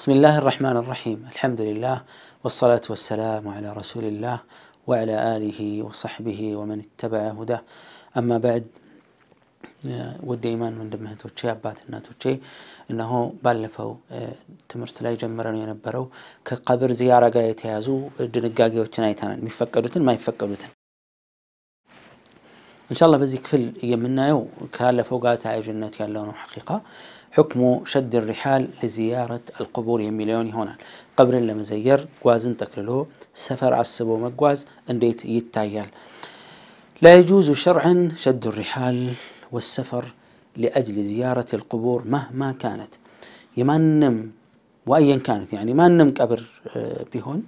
بسم الله الرحمن الرحيم الحمد لله والصلاة والسلام على رسول الله وعلى آله وصحبه ومن اتبع هداه أما بعد ود إيمان من دمه توشي أبات توشي إنه بلفو تمرت لا يجمرن ينبرو كقبر زيارة قاية تيازو دنقاقي وچناي تانان مفقدوتن ما يفقدوتن إن شاء الله بزيك فل يمنايو كالفو قاتا عجنة يالون حقيقة حكم شد الرحال لزيارة القبور يمي ليوني هنا قبر لما زير قوازن تكرلو سفر عصبو مقواز انديت يتايال لا يجوز شرعا شد الرحال والسفر لأجل زيارة القبور مهما كانت يمنم وأيا كانت يعني ما نم قبر آه، بهون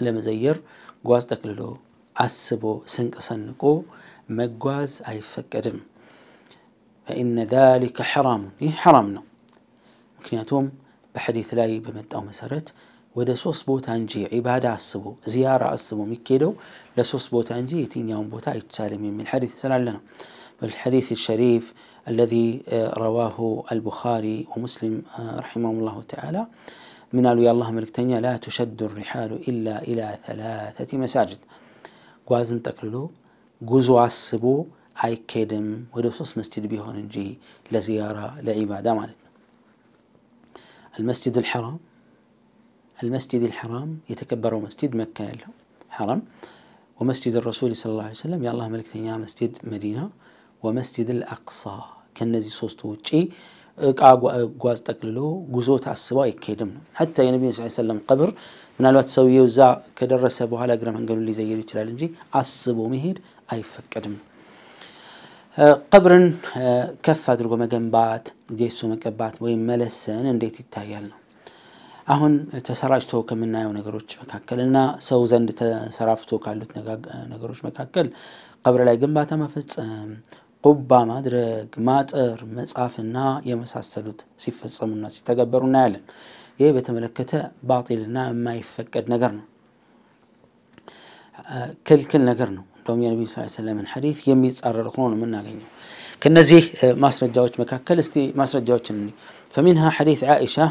لما زير قواز تكرلو عصبو سنك سنكو مقواز أي ادم فإن ذلك حرام ይህ حرام ነው ምክንያቱም በሐዲት ላይ በመጣው መሰረት ወደ ሶስት ቦታ እንጂ ዒባዳ አስቡ ዚያራ አስቡ የሚካሄደው ለሶስት ቦታ እንጂ የትኛውን ቦታ አይቻልም የሚል ሐዲት ስላለ ነው በልሐዲት ሸሪፍ الذي رواه البخاري ومسلم رحمهم الله تعالى من قالوا يا الله ملكتنيا لا تشد الرحال إلا إلى ثلاثة مساجد ጓዝን ጠቅልሎ ጉዞ አስቦ አይኬድም ወደ ሶስት መስጅድ ቢሆን እንጂ ለዚያራ ለዒባዳ ማለት ነው አልመስጅድ المسجد الحرام يتكبر مسجد مكة له حرام ومسجد الرسول صلى الله عليه وسلم يا الله ملكتين يا مسجد مدينة ومسجد الأقصى كان كالنزي صوصتو وشي اقعق وقواز تقللو قزو تعسوا يكيدمنا حتى النبي صلى الله عليه وسلم قبر من الوقت سوي يوزا كدرس ابو هالا قرم هنقلو اللي زي يريد تلالنجي عسبو مهيد اي فكدمنا ቀብርን ከፍ አድርጎ መገንባት ጌሱ መቀባት ወይም መለሰን እንዴት ይታያል ነው። አሁን ተሰራጭቶ ከምናየው ነገሮች መካከል እና ሰው ዘንድ ተሰራፍቶ ካሉት ነገሮች መካከል ቀብር ላይ ግንባታ መፈጸም፣ ቁባ ማድረግ፣ ማጠር፣ መጻፍና የመሳሰሉት ሲፈጸሙና ሲተገበሩ እናያለን። ይህ በተመለከተ ባጢልና የማይፈቀድ ነገር ነው፣ ክልክል ነገር ነው። لهم يا النبي صلى الله عليه وسلم من حديث يميت أرخون من نعيني كنزيه ماسر الجوج مكاكل استي ماسر الجوج مني فمنها حديث عائشة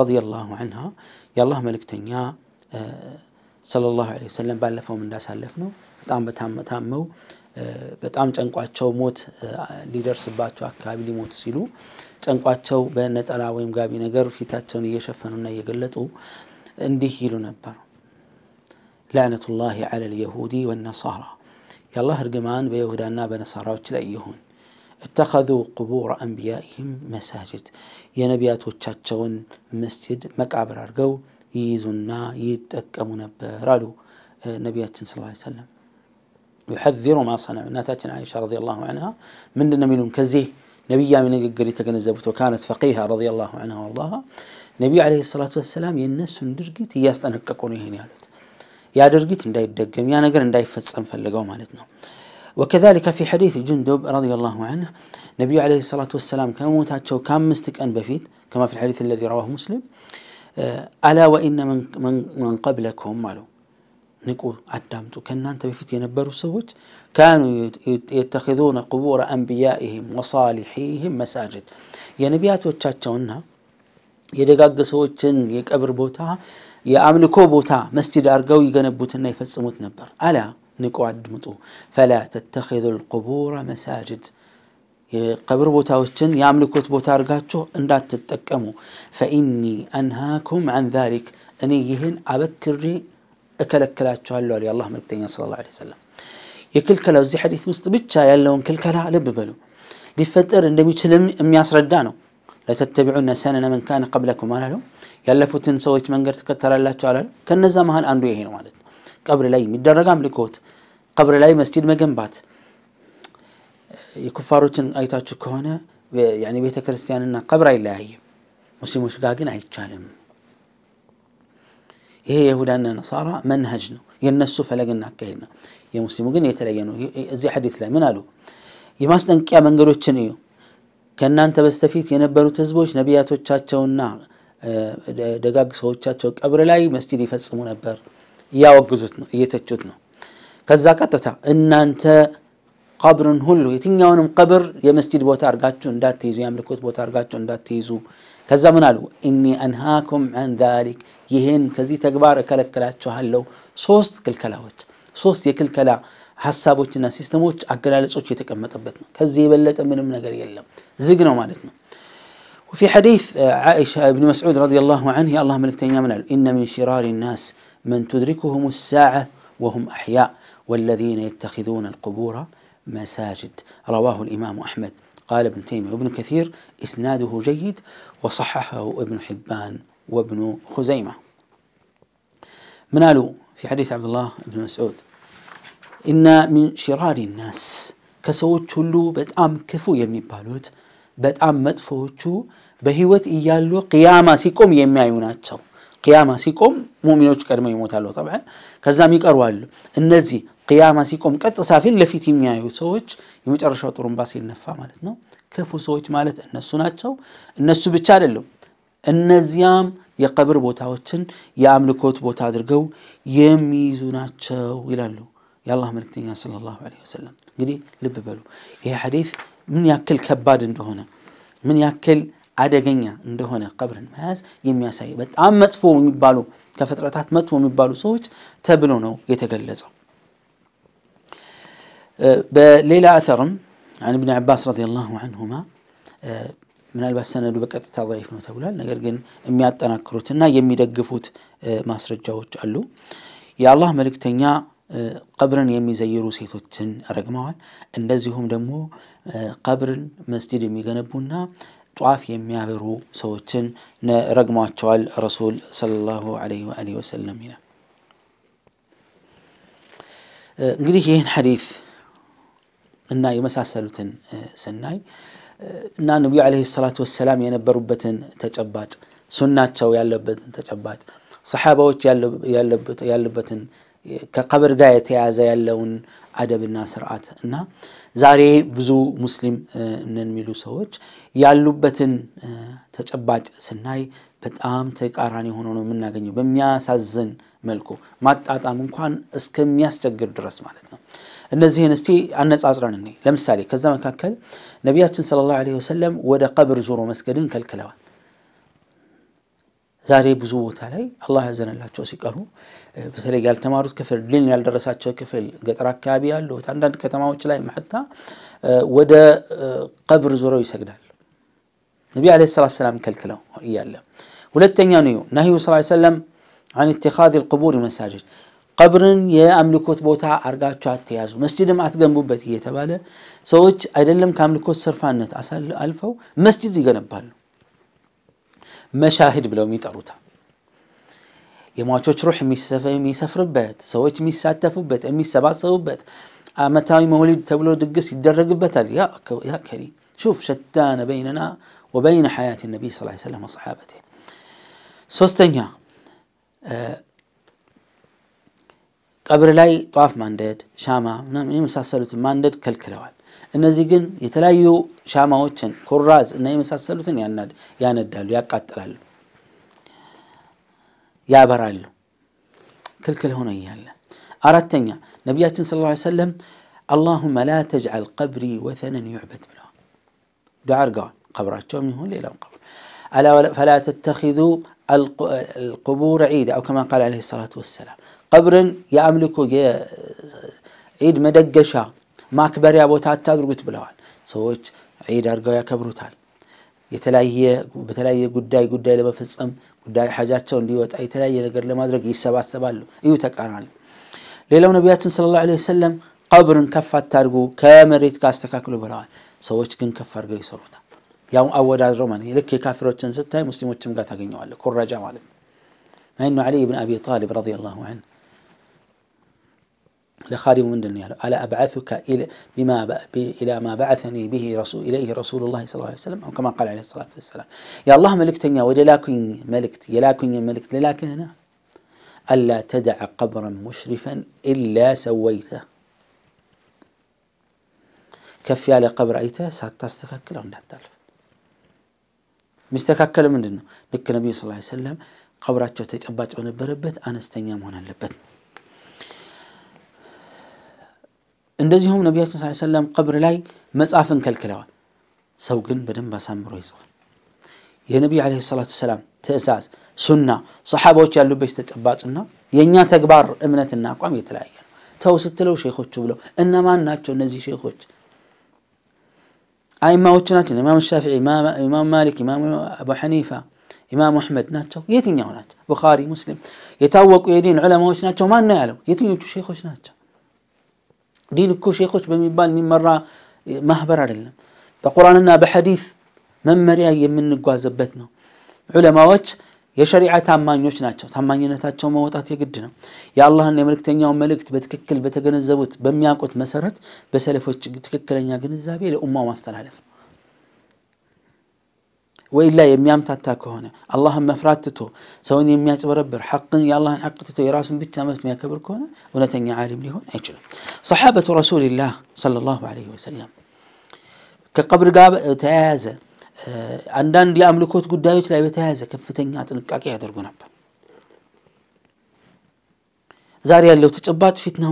رضي الله عنها يا الله ملكتن يا صلى الله عليه وسلم بلفوا من داس هلفنا بتعم بتعم تعمو بتعم تنقوا تشو موت ليدر سبات شو أكابلي موت سيلو تنقوا تشو بين نت ألاويم جابي نجر في تاتون يشفنون يقلتوا عندي هيلو نبر لعنة الله على اليهودي والنصارى يالله هرجمان بيهودانا بنصاراوش لا يهون اتخذوا قبور أنبيائهم مساجد يا نبيات وتشاتشون مسجد مكعبر أرجو يزنا يتك أمونا برالو آه، نبيات صلى الله عليه وسلم يحذروا ما صنعوا ناتاتنا عائشة رضي الله عنها من النميلون كزي نبي من قري تجنزبت وكانت فقيها رضي الله عنها والله نبي عليه الصلاة والسلام ينسون درجة يستنكك كونه هنا ያ انداي الدقم يا ነገር እንዳይፈጸም ፈልገው ማለት مالتنا وكذلك في حديث جندب رضي الله عنه نبي عليه الصلاة والسلام كان موتاتشو كان أن بفيت كما في الحديث الذي رواه مسلم ألا وإن من, من, من قبلكم مالو نقول أدامتو كان أنت بفيت ينبروا سوت كانوا يتخذون قبور أنبيائهم وصالحيهم مساجد يا نبيات وتشاتشونا يدقق سوتشن يكبر بوتها يا أملكو بوتا مسجد أرجو يجنبوت إنه يفسموت نبر ألا نكو عدمتو فلا تتخذوا القبور مساجد قبر بوتا وشن يا أملكو بوتا أرجاتو إن لا تتكمو فإني أنهاكم عن ذلك أني يهن أبكري أكلك كلاتشو هلو علي الله مكتين صلى الله عليه وسلم يكل كلا وزي حديث مستبتشا يلون كل كلا لببلو لفتر إن لم يتلم أم لا تتبعون سنن من كان قبلكم ما ያለፉትን ሰዎች መንገድ ትከተላላቸው አላል። ከነዛ መሀል አንዱ ይሄ ነው ማለት ነው። ቀብር ላይ የሚደረግ አምልኮት፣ ቀብር ላይ መስጂድ መገንባት የኩፋሮችን አይታችሁ ከሆነ ቤተ ክርስቲያንና ቀብር አይለያይም። ሙስሊሞች ጋር ግን አይቻልም። ይሄ የይሁዳና ነሳራ መንሀጅ ነው፣ የነሱ ፈለግና አካሄድ ነው። የሙስሊሙ ግን የተለየ ነው። እዚህ ሐዲት ላይ ምን አሉ? የማስጠንቂያ መንገዶችን እዩ። ከእናንተ በስተፊት የነበሩት ህዝቦች ነቢያቶቻቸውና ደጋግ ሰዎቻቸው ቀብር ላይ መስጅድ ይፈጽሙ ነበር። እያወግዙት ነው፣ እየተቹት ነው። ከዛ ቀጥታ እናንተ ቀብርን ሁሉ የትኛውንም ቀብር የመስጅድ ቦታ አድርጋችሁ እንዳትይዙ፣ የአምልኮት ቦታ አድርጋችሁ እንዳትይዙ። ከዛ ምን አሉ? እኒ አንሃኩም አን ዛሊክ ይህን ከዚህ ተግባር እከለክላችኋለሁ። ሶስት ክልከላዎች፣ ሶስት የክልከላ ሀሳቦችና ሲስተሞች አገላለጾች የተቀመጠበት ነው። ከዚህ የበለጠ ምንም ነገር የለም፣ ዝግ ነው ማለት ነው። وفي حديث آه، عائشة بن مسعود رضي الله عنه يا اللهم لك تنيامنا إن من شرار الناس من تدركهم الساعة وهم أحياء والذين يتخذون القبور مساجد رواه الإمام أحمد قال ابن تيمية وابن كثير إسناده جيد وصححه ابن حبان وابن خزيمة منال في حديث عبد الله بن مسعود إن من شرار الناس كسوت كله بتأم كفو ክፉ بالوت በጣም መጥፎዎቹ በህይወት እያሉ ቅያማ ሲቆም የሚያዩ ናቸው። ቅያማ ሲቆም ሙሚኖች ቀድመው ይሞታሉ። ጠብዐን ከዛም ይቀርዋሉ። እነዚህ ቅያማ ሲቆም ቀጥታ ፊት ለፊት የሚያዩ ሰዎች የመጨረሻው ጥሩምባ ሲነፋ ማለት ነው። ክፉ ሰዎች ማለት እነሱ ናቸው። እነሱ ብቻ አይደለም፣ እነዚያም የቀብር ቦታዎችን የአምልኮት ቦታ አድርገው የሚይዙ ናቸው ይላሉ የአላህ መልክተኛ ስለ ላሁ ወሰለም። እንግዲህ ልብ በሉ ይሄ ሐዲስ ምን ያክል ከባድ እንደሆነ ምን ያክል አደገኛ እንደሆነ ቀብርን መያዝ የሚያሳይ በጣም መጥፎ የሚባሉ ከፍጥረታት መጥፎ የሚባሉ ሰዎች ተብሎ ነው የተገለጸው። በሌላ አተርም አን እብን بكت تضعيف ዐንሁማ ምናልባት ሰነዱ በቀጥታ ضعيف ነው ተብሏል። ነገር ግን የሚያጠናክሩትና የሚደግፉት ማስረጃዎች አሉ። የአላህ መልእክተኛ ቀብርን የሚዘይሩ ሴቶችን ረግመዋል። እንደዚሁም ደግሞ ቀብርን መስጅድ የሚገነቡና ጧፍ የሚያበሩ ሰዎችን ረግሟቸዋል ረሱል ሰለላሁ ዐለይሂ ለ ወሰለም ይላል። እንግዲህ ይህን ሐዲስ እና የመሳሰሉትን ስናይ እና ነቢዩ ዐለይሂ ሰላት ወሰላም የነበሩበትን ተጨባጭ ሱናቸው ያለበትን ተጨባጭ ሰሓባዎች ያለበትን ከቀብር ጋር የተያዘ ያለውን አደብና ስርዓት እና ዛሬ ብዙ ሙስሊም ነን የሚሉ ሰዎች ያሉበትን ተጨባጭ ስናይ በጣም ተቃራኒ ሆኖ ነው የምናገኘው። በሚያሳዝን መልኩ ማጣጣም እንኳን እስከሚያስቸግር ድረስ ማለት ነው። እነዚህን እስቲ አነጻጽረን እኔ ለምሳሌ ከዛ መካከል ነቢያችን ሰለላሁ ላሁ ወሰለም ወደ ቀብር ዞሮ መስገድን ከልክለዋል። ዛሬ ብዙ ቦታ ላይ አላህ ያዘነላቸው ሲቀሩ በተለይ ያልተማሩት ክፍል ድልን ያልደረሳቸው ክፍል ገጠር አካባቢ ያሉት አንዳንድ ከተማዎች ላይ መሐታ ወደ ቀብር ዞረው ይሰግዳል። ነቢ ዓለይሂ ሰላቱ ሰላም ከልክለው እያለ ሁለተኛ ነው ነህዩ ስ ሰለም አን ኢትኻዝ ልቅቡር መሳጅድ ቀብርን የአምልኮት ቦታ አርጋችሁ አትያዙ፣ መስጅድም አትገንቡበት እየተባለ ሰዎች አይደለም ከአምልኮት ስርፋነት አልፈው መስጅድ ይገነባሉ። መሻሂድ ብለው የሚጠሩታል። የሟቾች ሩህ የሚሰፍርበት፣ ሰዎች የሚሳተፉበት፣ የሚሰባሰቡበት ዓመታዊ መውሊድ ተብሎ ድግስ ይደረግበታል። ያ ከሪም ሹፍ ሸታነ በይነና ወበይነ ሐያት ነቢይ ስ ሰለም ወሰሓበቴ ሶስተኛ قبر لاي طاف ماندد شاما نعم إيه مساسلة ماندد كل كلوال النزيجن يتلايو شاما وتشن كراز إن إيه مساسلة ياند ياند دالو يا قتلال يا برال كل كل هنا يلا أردتني نبيات صلى الله عليه وسلم اللهم لا تجعل قبري وثنا يعبد بلا دعاء قبرات شومي هون ليلة قبر ألا فلا تتخذوا القبور عيدا أو كما قال عليه الصلاة والسلام ቀብርን የአምልኮ የዒድ መደገሻ ማክበሪያ ቦታ አታድርጉት ብለዋል። ሰዎች ዒድ አድርገው ያከብሩታል። በተለያየ ጉዳይ ጉዳይ ለመፈጸም ጉዳይ ሐጃቸው እንዲወጣ የተለያየ ነገር ለማድረግ ይሰባሰባሉ። እዩ ተቃራኒ። ሌላው ነቢያችን ሰለላሁ ዐለይሂ ወሰለም ቀብርን ከፍ አታድርጉ ከመሬት ጋር አስተካክሉ ብለዋል። ሰዎች ግን ከፍ አድርገው ይሰሩታል። ያው አወዳድረው ማለት ልክ የካፊሮችን ስታይ ሙስሊሞችም ጋር ታገኘዋለህ። ኩረጃ ማለት ነው። ይኑ ዐሊ ብን አቢ ጣሊብ ረዲየላሁ ዐንሁ لخادم من دنيا ألا أبعثك إلى بما إلى ما بعثني به رسول إليه رسول الله صلى الله عليه وسلم أو كما قال عليه الصلاة والسلام يا الله ملكتني وللاكن ملكت يلاكن ملكت للاكن ألا تدع قبرا مشرفا إلا سويته كف يا قبر أيته ستستككله لك النبي صلى الله عليه وسلم ስ ሰለም ቀብራቸው ተጨባጭ أنا አነስተኛ هنا አለበት እንደዚሁም ነቢያችን ስ ሰለም ቀብር ላይ መጽሐፍን ከልክለዋል ሰው ግን በደንብ አሳምሮ ይጽፋል የነቢይ ለ ሰላት ሰላም ትእዛዝ ሱና ሰሓባዎች ያሉበት ተጨባጭና የእኛ ተግባር እምነትና አቋም የተለያየ ነው ተው ስትለው ሼኮቹ ብለው እነማን ናቸው እነዚህ ሼኮች አይማዎች ናቸው ኢማም ሻፊዒ ኢማም ማሊክ ኢማም አቡ ሐኒፋ ኢማም አሕመድ ናቸው የትኛው ናቸው ቡኻሪ ሙስሊም የታወቁ የዲን ዑለማዎች ናቸው ማን ነው ያለው የትኞቹ ሼኮች ናቸው ዲን እኮ ሼኮች በሚባል የሚመራ ማህበር አይደለም። በቁርአንና በሐዲስ መመሪያ የምንጓዝበት ነው። ዑለማዎች የሸሪዓ ታማኞች ናቸው። ታማኝነታቸው መውጣት የግድ ነው። የአላህና የመልእክተኛውን መልእክት በትክክል በተገነዘቡት በሚያውቁት መሰረት በሰለፎች ትክክለኛ ግንዛቤ ለኡማው ማስተላለፍ ነው። وإلا يميام تاتا كهونا اللهم مفراتتو سوين يميات بربر حقا يا الله حقتتو يراس بيت تامت ميا كبر كهونا ونتني عالم ليهون أجل صحابة رسول الله صلى الله عليه وسلم كقبر قاب تيازة آه، عندان دي أملكوت قدايوت لا يتيازة كفتن ياتن كاكي يدر قنب زاريا لو تتبات فتنه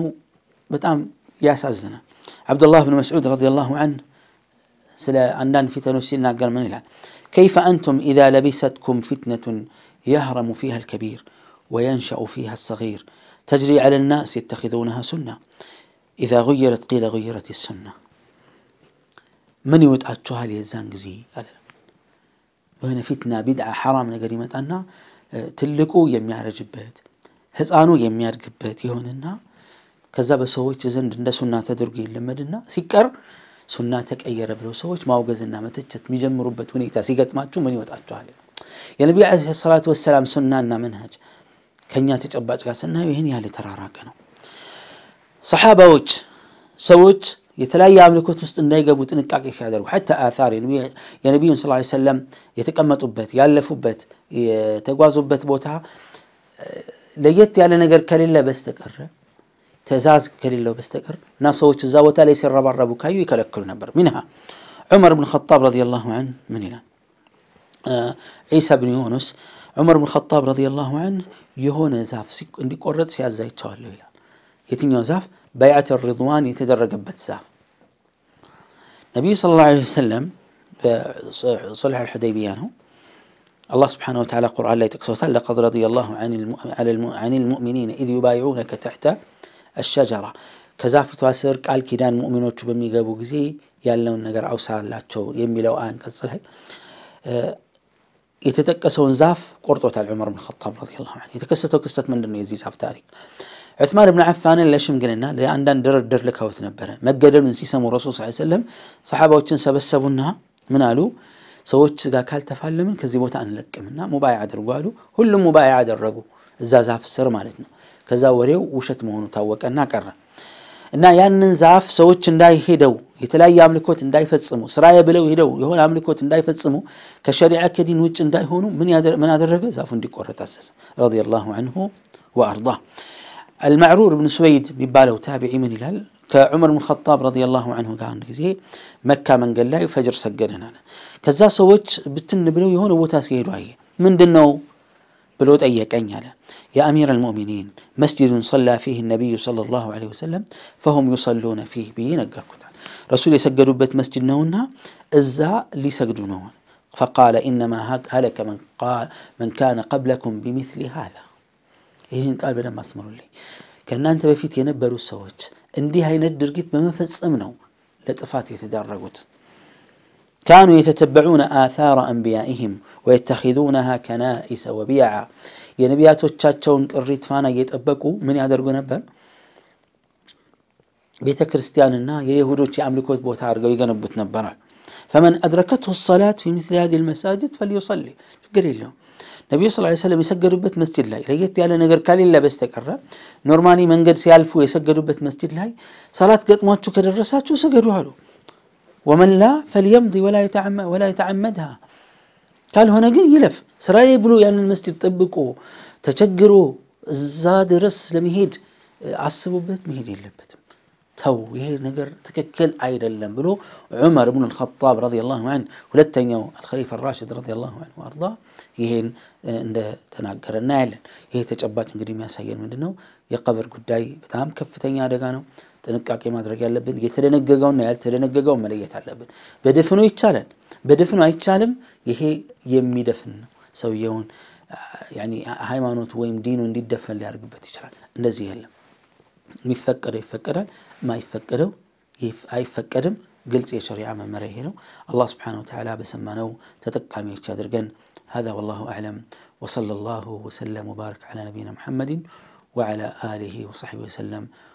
ياس عزنا عبد الله بن مسعود رضي الله عنه سلا عندان فتنه سينا قال من الهان كيف انتم اذا لبستكم فتنه يهرم فيها الكبير وينشا فيها الصغير تجري على الناس يتخذونها سنه اذا غيرت قيل غيرت السنه من يود اتشوها ألا وهنا فتنة بدعة حرام لقريمة أنا آه، تلقوا يم يعرج بيت هزانو يم يعرج بيت يهون كذا بسوي تزند الناس والناس تدرقين لما دنا سكر ሱና ተቀየረ ብለው ሰዎች ማውገዝና መተቸት የሚጀምሩበት ሁኔታ ሲገጥማችሁ ምን ይወጣችኋል? የነቢ ዓለይሂ ሰላቱ ወሰላም ሱናና መንሃጅ ከእኛ ተጨባጭ ጋር ስናየው ይህን ያህል የተራራቀ ነው። ሰሓባዎች ሰዎች የተለያየ አምልኮት ውስጥ እንዳይገቡ ጥንቃቄ ሲያደርጉ ሐታ አታር የነቢዩን ስ ሰለም የተቀመጡበት ያለፉበት የተጓዙበት ቦታ ለየት ያለ ነገር ከሌለ በስተቀረ تزاز كليلو بستكر ناس ناسوش زاوتا ليس الربع ربو كايو يكلكل نبر منها عمر بن الخطاب رضي الله عنه من هنا آه عيسى بن يونس عمر بن الخطاب رضي الله عنه يهون زاف سك عندي قرد سيازاي تشالو إلى يتنيو زاف بيعة الرضوان يتدرج بتزاف النبي صلى الله عليه وسلم صلح الحديبية الله سبحانه وتعالى قرآن لا يتكسر لقد رضي الله عن المؤمنين إذ يبايعونك تحت الشجرة كزاف سر قال كيدان مؤمنو تشوب ميغابو غزي يالون نغر تشو يمي لو ان قصر هاي يتتكسو زاف قرطوت عمر بن الخطاب رضي الله عنه يتكسته كستت من دنيا زي زاف تاريخ عثمان بن عفان لشم قلنا لا عندن درر در لكوت نبر مجدل من سيسمو الرسول صلى الله عليه وسلم صحابة صحابوتين سبسبونا منالو سوتش قال تفعل من كزي بوتا انلقمنا مبايع درغالو كلهم مبايع درغو እዛ ዛፍ ስር ማለት ነው። ከዛ ወሬው ውሸት መሆኑ ታወቀና ቀረ እና ያንን ዛፍ ሰዎች እንዳይሄደው የተለያየ አምልኮት እንዳይፈጽሙ ስራዬ ብለው ሄደው የሆነ አምልኮት እንዳይፈጽሙ ከሸሪዓ ከዲን ውጭ እንዳይሆኑ ምን አደረገ? ዛፉ እንዲቆረጥ አዘዘ ረዲየላሁ አንሁ ወአርዳ። አልማዕሩር ብን ስወይድ የሚባለው ታቢዒ ምን ይላል? ከዑመር ብን ኸጣብ ረዲየላሁ አንሁ ጋር አንድ ጊዜ መካ መንገድ ላይ ፈጅር ሰገደን አለ። ከዛ ሰዎች ብትን ብለው የሆነ ቦታ ሲሄዱ አየ። ምንድን ነው بلود أي كنيلة يا أمير المؤمنين مسجد صلى فيه النبي صلى الله عليه وسلم فهم يصلون فيه بينقركتان رسول يسجد بيت مسجد نونا الزاء اللي يسجدونون فقال إنما هلك من قال من كان قبلكم بمثل هذا قال ما ቃል لي كان أنت بفيت የነበሩት ሰዎች እንዲህ አይነት ድርጊት በመፈጸም ነው لطفات የተዳረጉት كانوا يتتبعون آثار أنبيائهم ويتخذونها كنائس وبيعا يا ينبياتو تشاتشون قريت فانا يتأبقوا من يادر قنبر بيتا كريستيان كريستياننا يهودو تي أملكوت بوتار قوي قنبوت نبرا فمن أدركته الصلاة في مثل هذه المساجد فليصلي شكري له نبي صلى الله عليه وسلم يسجر بيت مسجد لاي ليت يالا نقر كان إلا بس تكرر نورماني من قد سيالفو يسجر بيت مسجد لاي صلاة قد موتشو كدرساتشو سجروا ومن لا فليمضي ولا يتعمد ولا يتعمدها قال هنا قل يلف سرايبلو يعني المسجد طبقوا تشجروا الزاد رس لمهيد عصبوا بيت مهيد يلبت تو يهي نقر تككل عيد بلو عمر بن الخطاب رضي الله عنه ولتن الخليفة الراشد رضي الله عنه وارضاه يهي آه، عند تناقر النايل يهي تجعبات نقريم يا سيين من دنو يقبر قداي بتام كفتين يا دقانو ጥንቃቄ ማድረግ ያለብን የተደነገገውና ያልተደነገገውን መለየት አለብን። በድፍኑ ይቻላል፣ በድፍኑ አይቻልም። ይሄ የሚደፍን ነው ሰውየውን ሃይማኖቱ ወይም ዲኑ እንዲደፈን ሊያደርግበት ይችላል። እንደዚህ የለም። የሚፈቀደው ይፈቀዳል፣ ማይፈቀደው አይፈቀድም። ግልጽ የሸሪዓ መመሪያ ይሄ ነው። አላህ ስብሓነሁ ወተዓላ በሰማነው ተጠቃሚዎች ያድርገን። هذا والله أعلم وصلى الله وسلم وبارك على نبينا محمد وعلى آله وصحبه وسلم